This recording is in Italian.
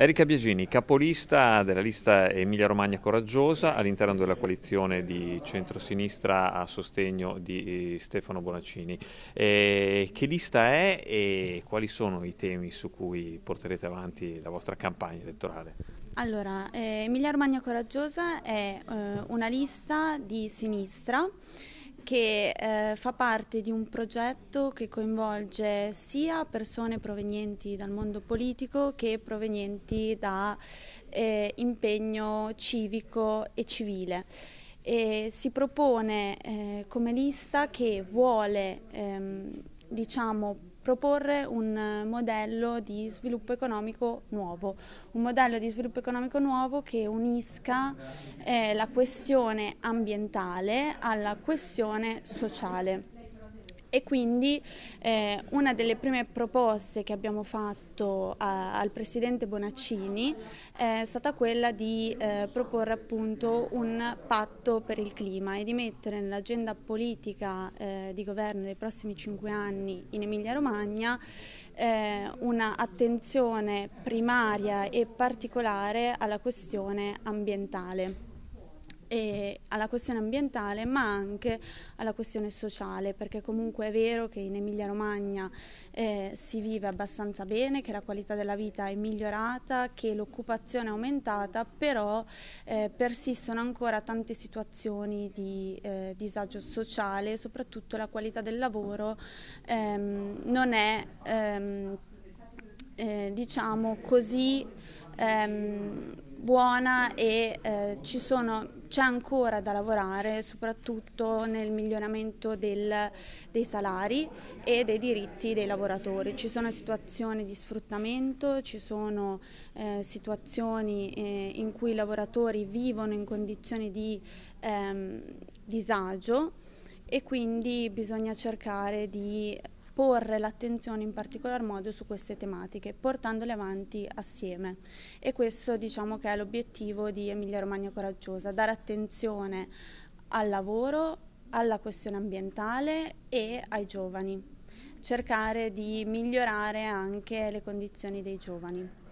Erika Biagini, capolista della lista Emilia Romagna Coraggiosa all'interno della coalizione di centrosinistra a sostegno di eh, Stefano Bonaccini. E eh, che lista è e quali sono i temi su cui porterete avanti la vostra campagna elettorale? Allora, eh, Emilia Romagna Coraggiosa è eh, una lista di sinistra che eh, fa parte di un progetto che coinvolge sia persone provenienti dal mondo politico che provenienti da eh, impegno civico e civile. E si propone eh, come lista che vuole ehm, diciamo, proporre un modello di sviluppo economico nuovo, un modello di sviluppo economico nuovo che unisca eh, la questione ambientale alla questione sociale e quindi eh, una delle prime proposte che abbiamo fatto a, al Presidente Bonaccini eh, è stata quella di eh, proporre appunto un patto per il clima e di mettere nell'agenda politica eh, di governo dei prossimi cinque anni in Emilia Romagna eh, un'attenzione primaria e particolare alla questione ambientale e alla questione ambientale ma anche alla questione sociale perché comunque è vero che in Emilia Romagna eh, si vive abbastanza bene, che la qualità della vita è migliorata, che l'occupazione è aumentata, però eh, persistono ancora tante situazioni di eh, disagio sociale, soprattutto la qualità del lavoro ehm, non è ehm, eh, diciamo così ehm, buona e eh, sono, c'è ancora da lavorare soprattutto nel miglioramento del, dei salari e dei diritti dei lavoratori. Ci sono situazioni di sfruttamento, ci sono eh, situazioni eh, in cui i lavoratori vivono in condizioni di ehm, disagio e quindi bisogna cercare di porre l'attenzione in particolar modo su queste tematiche, portandole avanti assieme. E questo diciamo che è l'obiettivo di Emilia Romagna Coraggiosa, dare attenzione al lavoro, alla questione ambientale e ai giovani, cercare di migliorare anche le condizioni dei giovani.